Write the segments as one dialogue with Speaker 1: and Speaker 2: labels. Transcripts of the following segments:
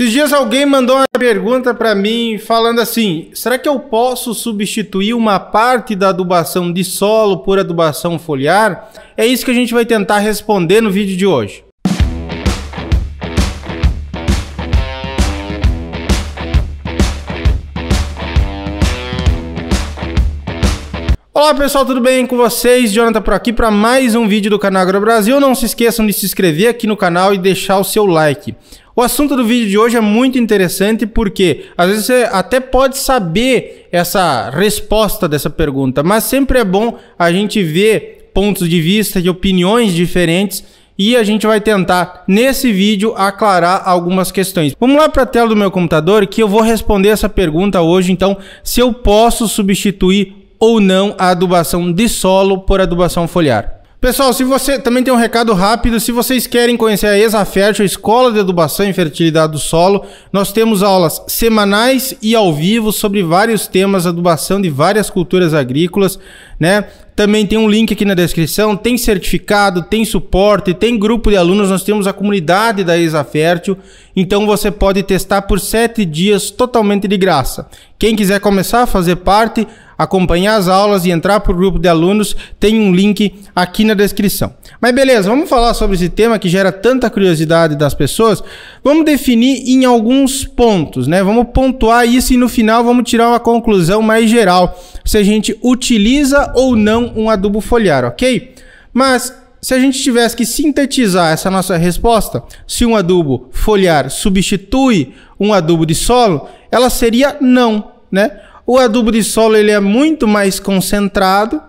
Speaker 1: Esses dias alguém mandou uma pergunta para mim falando assim: será que eu posso substituir uma parte da adubação de solo por adubação foliar? É isso que a gente vai tentar responder no vídeo de hoje. Olá pessoal, tudo bem com vocês? Jonathan por aqui para mais um vídeo do canal Agro Brasil. Não se esqueçam de se inscrever aqui no canal e deixar o seu like. O assunto do vídeo de hoje é muito interessante porque às vezes você até pode saber essa resposta dessa pergunta, mas sempre é bom a gente ver pontos de vista e opiniões diferentes e a gente vai tentar nesse vídeo aclarar algumas questões. Vamos lá para a tela do meu computador que eu vou responder essa pergunta hoje, então, se eu posso substituir ou não a adubação de solo por adubação foliar. Pessoal, se você também tem um recado rápido, se vocês querem conhecer a Exafértil, a Escola de Adubação e Fertilidade do Solo, nós temos aulas semanais e ao vivo sobre vários temas, adubação de várias culturas agrícolas né? Também tem um link aqui na descrição, tem certificado, tem suporte, tem grupo de alunos, nós temos a comunidade da Fértil, então você pode testar por sete dias totalmente de graça. Quem quiser começar a fazer parte, acompanhar as aulas e entrar para o grupo de alunos, tem um link aqui na descrição. Mas beleza, vamos falar sobre esse tema que gera tanta curiosidade das pessoas. Vamos definir em alguns pontos, né? Vamos pontuar isso e no final vamos tirar uma conclusão mais geral. Se a gente utiliza ou não um adubo foliar, ok? Mas se a gente tivesse que sintetizar essa nossa resposta, se um adubo foliar substitui um adubo de solo, ela seria não, né? O adubo de solo ele é muito mais concentrado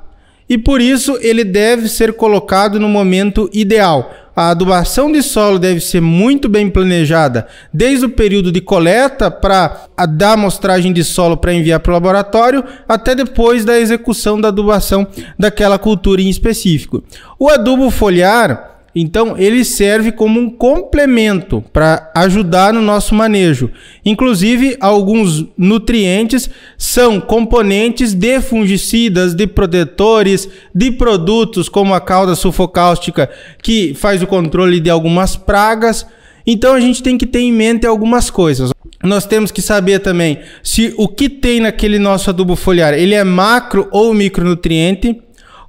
Speaker 1: e por isso ele deve ser colocado no momento ideal a adubação de solo deve ser muito bem planejada, desde o período de coleta para dar amostragem de solo para enviar para o laboratório, até depois da execução da adubação daquela cultura em específico. O adubo foliar então, ele serve como um complemento para ajudar no nosso manejo. Inclusive, alguns nutrientes são componentes de fungicidas, de protetores, de produtos como a calda sulfocáustica, que faz o controle de algumas pragas. Então, a gente tem que ter em mente algumas coisas. Nós temos que saber também se o que tem naquele nosso adubo foliar, ele é macro ou micronutriente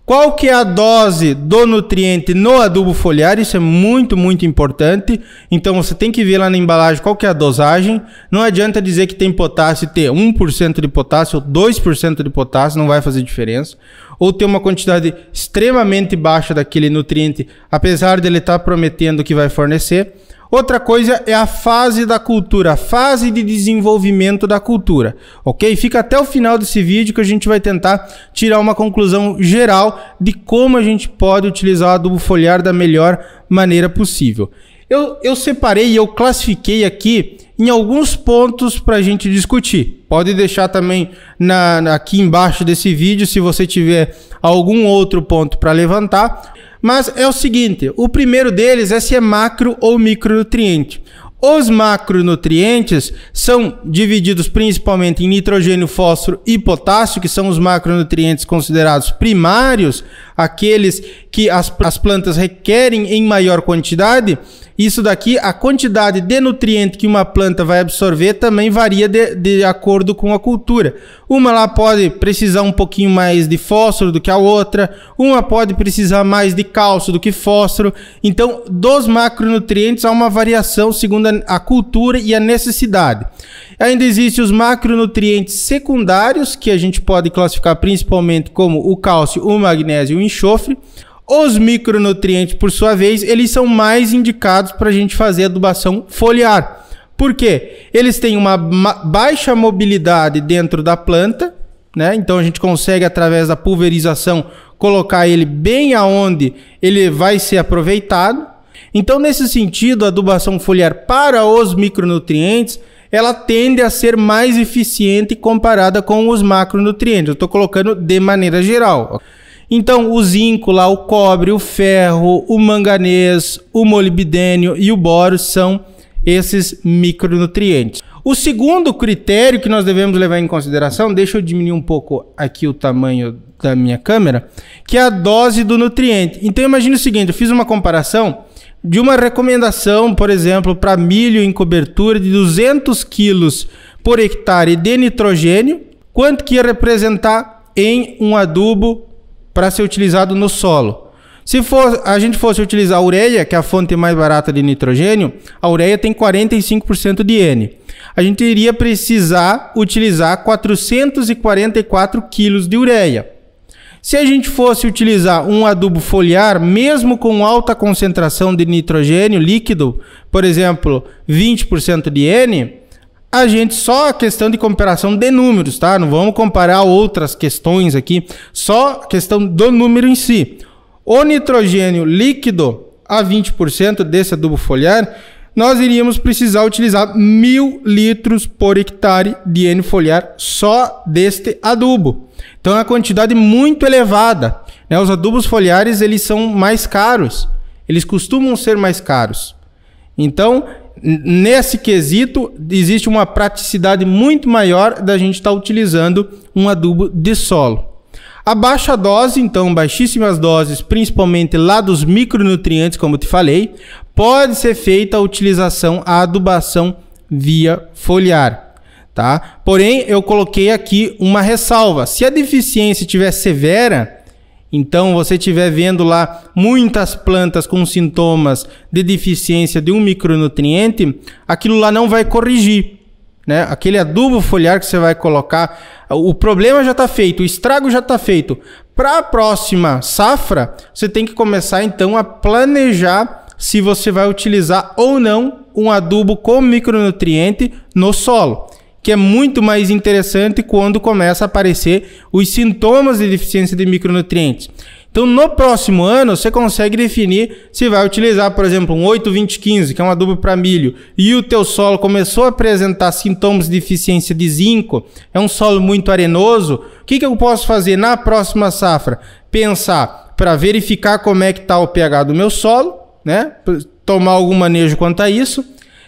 Speaker 1: qual que é a dose do nutriente no adubo foliar? Isso é muito, muito importante. Então você tem que ver lá na embalagem qual que é a dosagem. Não adianta dizer que tem potássio e ter 1% de potássio ou 2% de potássio, não vai fazer diferença. Ou ter uma quantidade extremamente baixa daquele nutriente, apesar dele estar tá prometendo que vai fornecer. Outra coisa é a fase da cultura, a fase de desenvolvimento da cultura, ok? Fica até o final desse vídeo que a gente vai tentar tirar uma conclusão geral de como a gente pode utilizar o adubo foliar da melhor maneira possível. Eu, eu separei e eu classifiquei aqui em alguns pontos para a gente discutir. Pode deixar também na, aqui embaixo desse vídeo se você tiver algum outro ponto para levantar. Mas é o seguinte, o primeiro deles é se é macro ou micronutriente. Os macronutrientes são divididos principalmente em nitrogênio, fósforo e potássio, que são os macronutrientes considerados primários, aqueles que as, as plantas requerem em maior quantidade, isso daqui, a quantidade de nutriente que uma planta vai absorver também varia de, de acordo com a cultura. Uma lá pode precisar um pouquinho mais de fósforo do que a outra, uma pode precisar mais de cálcio do que fósforo. Então, dos macronutrientes há uma variação segundo a, a cultura e a necessidade. Ainda existem os macronutrientes secundários, que a gente pode classificar principalmente como o cálcio, o magnésio e o enxofre. Os micronutrientes, por sua vez, eles são mais indicados para a gente fazer adubação foliar. Por quê? Eles têm uma baixa mobilidade dentro da planta, né? Então a gente consegue através da pulverização colocar ele bem aonde ele vai ser aproveitado. Então nesse sentido, a adubação foliar para os micronutrientes, ela tende a ser mais eficiente comparada com os macronutrientes. Eu estou colocando de maneira geral. Então, o zinco lá, o cobre, o ferro, o manganês, o molibdênio e o boro são esses micronutrientes. O segundo critério que nós devemos levar em consideração, deixa eu diminuir um pouco aqui o tamanho da minha câmera, que é a dose do nutriente. Então imagine o seguinte, eu fiz uma comparação de uma recomendação, por exemplo, para milho em cobertura de 200 quilos por hectare de nitrogênio, quanto que ia representar em um adubo para ser utilizado no solo. Se for, a gente fosse utilizar a ureia, que é a fonte mais barata de nitrogênio, a ureia tem 45% de N. A gente iria precisar utilizar 444 quilos de ureia. Se a gente fosse utilizar um adubo foliar, mesmo com alta concentração de nitrogênio líquido, por exemplo, 20% de N, a gente só a questão de comparação de números, tá? Não vamos comparar outras questões aqui, só questão do número em si. O nitrogênio líquido a 20% desse adubo foliar, nós iríamos precisar utilizar mil litros por hectare de N foliar só deste adubo. Então é uma quantidade muito elevada. Né? Os adubos foliares eles são mais caros, eles costumam ser mais caros. Então nesse quesito, existe uma praticidade muito maior da gente estar tá utilizando um adubo de solo. A baixa dose, então, baixíssimas doses, principalmente lá dos micronutrientes, como eu te falei, pode ser feita a utilização, a adubação via foliar, tá? Porém, eu coloquei aqui uma ressalva. Se a deficiência estiver severa, então, você estiver vendo lá muitas plantas com sintomas de deficiência de um micronutriente, aquilo lá não vai corrigir. Né? Aquele adubo foliar que você vai colocar, o problema já está feito, o estrago já está feito. Para a próxima safra, você tem que começar então a planejar se você vai utilizar ou não um adubo com micronutriente no solo que é muito mais interessante quando começa a aparecer os sintomas de deficiência de micronutrientes. Então, no próximo ano, você consegue definir se vai utilizar, por exemplo, um 8-20-15, que é um adubo para milho, e o teu solo começou a apresentar sintomas de deficiência de zinco, é um solo muito arenoso, o que, que eu posso fazer na próxima safra? Pensar para verificar como é que está o pH do meu solo, né? tomar algum manejo quanto a isso,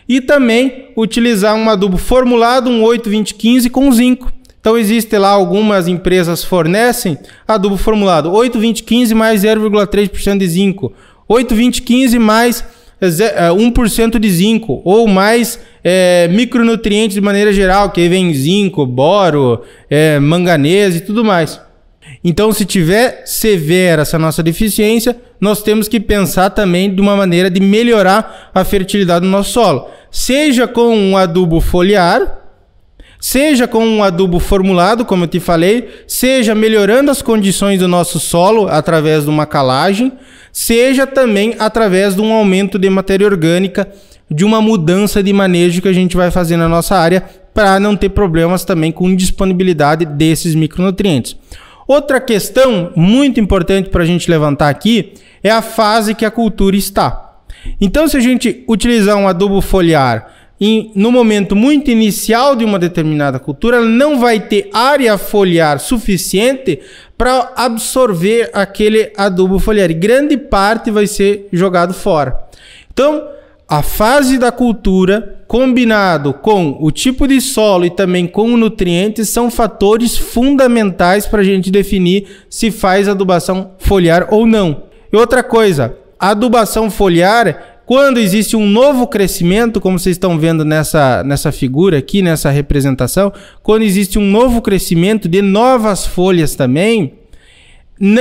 Speaker 1: e também utilizar um adubo formulado, um 8 15 com zinco. Então existe lá algumas empresas fornecem adubo formulado 8 15 mais 0,3% de zinco, 8 15 mais 1% eh, eh, de zinco ou mais é, micronutrientes de maneira geral, que aí vem zinco, boro, é, manganês e tudo mais. Então, se tiver severa essa nossa deficiência, nós temos que pensar também de uma maneira de melhorar a fertilidade do nosso solo, seja com um adubo foliar, seja com um adubo formulado, como eu te falei, seja melhorando as condições do nosso solo através de uma calagem, seja também através de um aumento de matéria orgânica, de uma mudança de manejo que a gente vai fazer na nossa área para não ter problemas também com disponibilidade desses micronutrientes. Outra questão muito importante para a gente levantar aqui é a fase que a cultura está. Então, se a gente utilizar um adubo foliar em, no momento muito inicial de uma determinada cultura, ela não vai ter área foliar suficiente para absorver aquele adubo foliar. E grande parte vai ser jogado fora. Então, a fase da cultura, combinado com o tipo de solo e também com o nutriente, são fatores fundamentais para a gente definir se faz adubação foliar ou não. E outra coisa, adubação foliar, quando existe um novo crescimento, como vocês estão vendo nessa, nessa figura aqui, nessa representação, quando existe um novo crescimento de novas folhas também,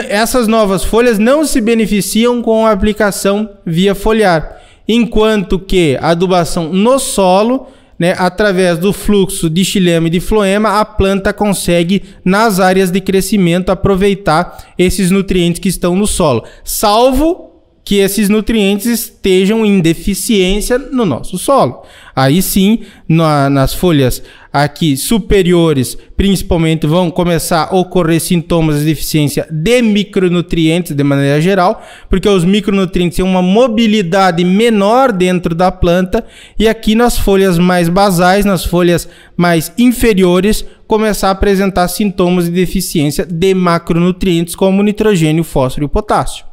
Speaker 1: essas novas folhas não se beneficiam com a aplicação via foliar enquanto que a adubação no solo, né, através do fluxo de xilema e de floema, a planta consegue, nas áreas de crescimento, aproveitar esses nutrientes que estão no solo, salvo que esses nutrientes estejam em deficiência no nosso solo. Aí sim, na, nas folhas aqui superiores, principalmente, vão começar a ocorrer sintomas de deficiência de micronutrientes de maneira geral, porque os micronutrientes têm uma mobilidade menor dentro da planta, e aqui nas folhas mais basais, nas folhas mais inferiores, começar a apresentar sintomas de deficiência de macronutrientes como nitrogênio, fósforo e potássio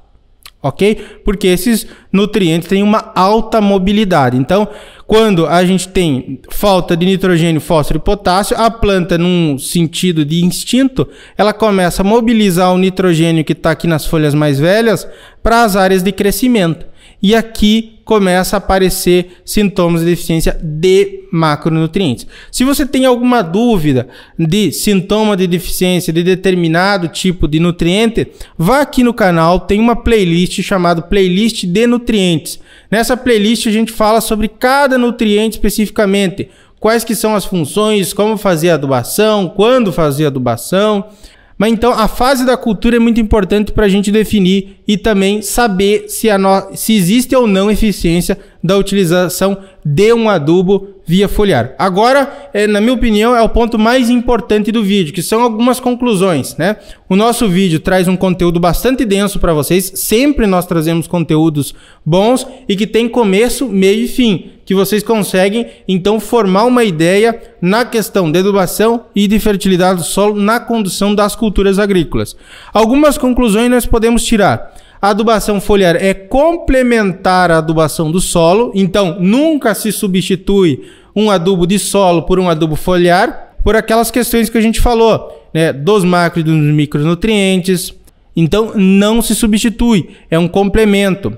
Speaker 1: ok? Porque esses nutrientes têm uma alta mobilidade. Então, quando a gente tem falta de nitrogênio, fósforo e potássio, a planta, num sentido de instinto, ela começa a mobilizar o nitrogênio que está aqui nas folhas mais velhas para as áreas de crescimento. E aqui começa a aparecer sintomas de deficiência de macronutrientes. Se você tem alguma dúvida de sintoma de deficiência de determinado tipo de nutriente, vá aqui no canal, tem uma playlist chamada Playlist de Nutrientes. Nessa playlist a gente fala sobre cada nutriente especificamente, quais que são as funções, como fazer adubação, quando fazer adubação. Mas então a fase da cultura é muito importante para a gente definir e também saber se, no... se existe ou não eficiência da utilização de um adubo via foliar. Agora, é, na minha opinião, é o ponto mais importante do vídeo, que são algumas conclusões, né? O nosso vídeo traz um conteúdo bastante denso para vocês, sempre nós trazemos conteúdos bons e que tem começo, meio e fim, que vocês conseguem então formar uma ideia na questão de adubação e de fertilidade do solo na condução das culturas agrícolas. Algumas conclusões nós podemos tirar. A adubação foliar é complementar à adubação do solo, então nunca se substitui um adubo de solo por um adubo foliar, por aquelas questões que a gente falou, né, dos macro e dos micronutrientes. Então não se substitui, é um complemento.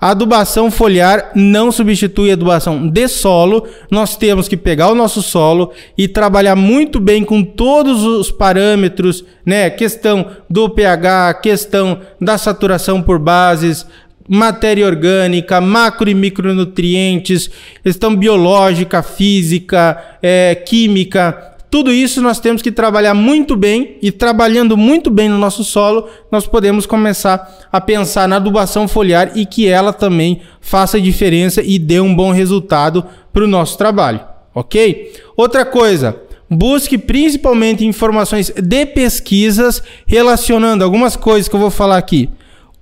Speaker 1: A adubação foliar não substitui a adubação de solo. Nós temos que pegar o nosso solo e trabalhar muito bem com todos os parâmetros, né? Questão do pH, questão da saturação por bases, matéria orgânica, macro e micronutrientes, questão biológica, física, é, química tudo isso nós temos que trabalhar muito bem e trabalhando muito bem no nosso solo, nós podemos começar a pensar na adubação foliar e que ela também faça diferença e dê um bom resultado para o nosso trabalho, ok? Outra coisa, busque principalmente informações de pesquisas relacionando algumas coisas que eu vou falar aqui.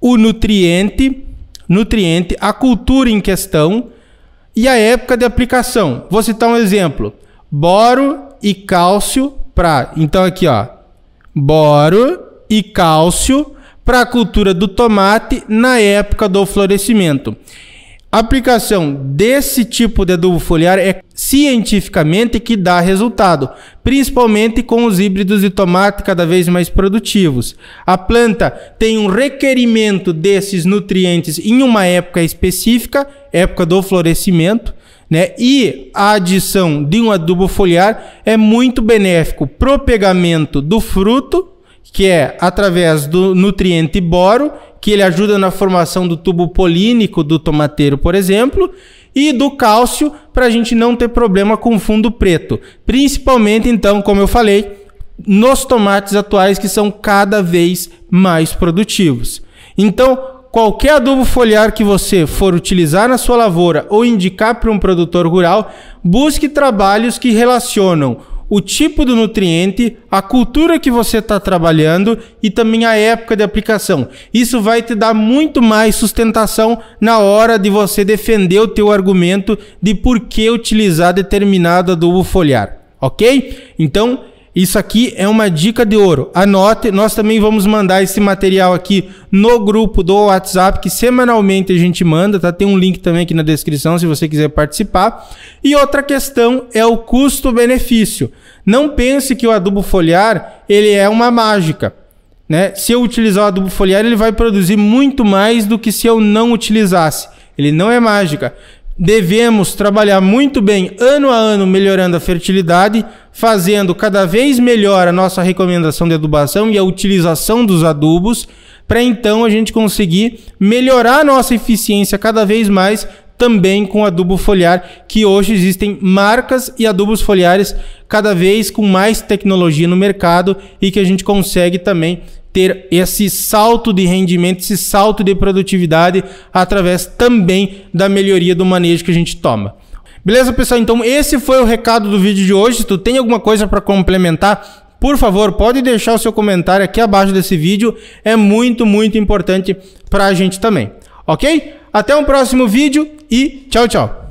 Speaker 1: O nutriente, nutriente, a cultura em questão e a época de aplicação. Vou citar um exemplo boro e cálcio para. Então aqui, ó. Boro e cálcio para a cultura do tomate na época do florescimento. A aplicação desse tipo de adubo foliar é cientificamente que dá resultado, principalmente com os híbridos de tomate cada vez mais produtivos. A planta tem um requerimento desses nutrientes em uma época específica, época do florescimento, né? E a adição de um adubo foliar é muito benéfico para o pegamento do fruto, que é através do nutriente boro, que ele ajuda na formação do tubo polínico do tomateiro, por exemplo, e do cálcio para a gente não ter problema com fundo preto. Principalmente, então, como eu falei, nos tomates atuais que são cada vez mais produtivos. Então, qualquer adubo foliar que você for utilizar na sua lavoura ou indicar para um produtor rural, busque trabalhos que relacionam o tipo do nutriente, a cultura que você está trabalhando e também a época de aplicação. Isso vai te dar muito mais sustentação na hora de você defender o teu argumento de por que utilizar determinado adubo foliar, ok? Então isso aqui é uma dica de ouro. Anote, nós também vamos mandar esse material aqui no grupo do WhatsApp, que semanalmente a gente manda, tá? Tem um link também aqui na descrição se você quiser participar. E outra questão é o custo-benefício. Não pense que o adubo foliar, ele é uma mágica. Né? Se eu utilizar o adubo foliar, ele vai produzir muito mais do que se eu não utilizasse. Ele não é mágica. Devemos trabalhar muito bem ano a ano melhorando a fertilidade, fazendo cada vez melhor a nossa recomendação de adubação e a utilização dos adubos, para então a gente conseguir melhorar a nossa eficiência cada vez mais também com adubo foliar, que hoje existem marcas e adubos foliares cada vez com mais tecnologia no mercado e que a gente consegue também ter esse salto de rendimento, esse salto de produtividade através também da melhoria do manejo que a gente toma. Beleza, pessoal? Então esse foi o recado do vídeo de hoje. Se tu tem alguma coisa para complementar, por favor, pode deixar o seu comentário aqui abaixo desse vídeo. É muito, muito importante para a gente também. Ok? Até um próximo vídeo e tchau, tchau.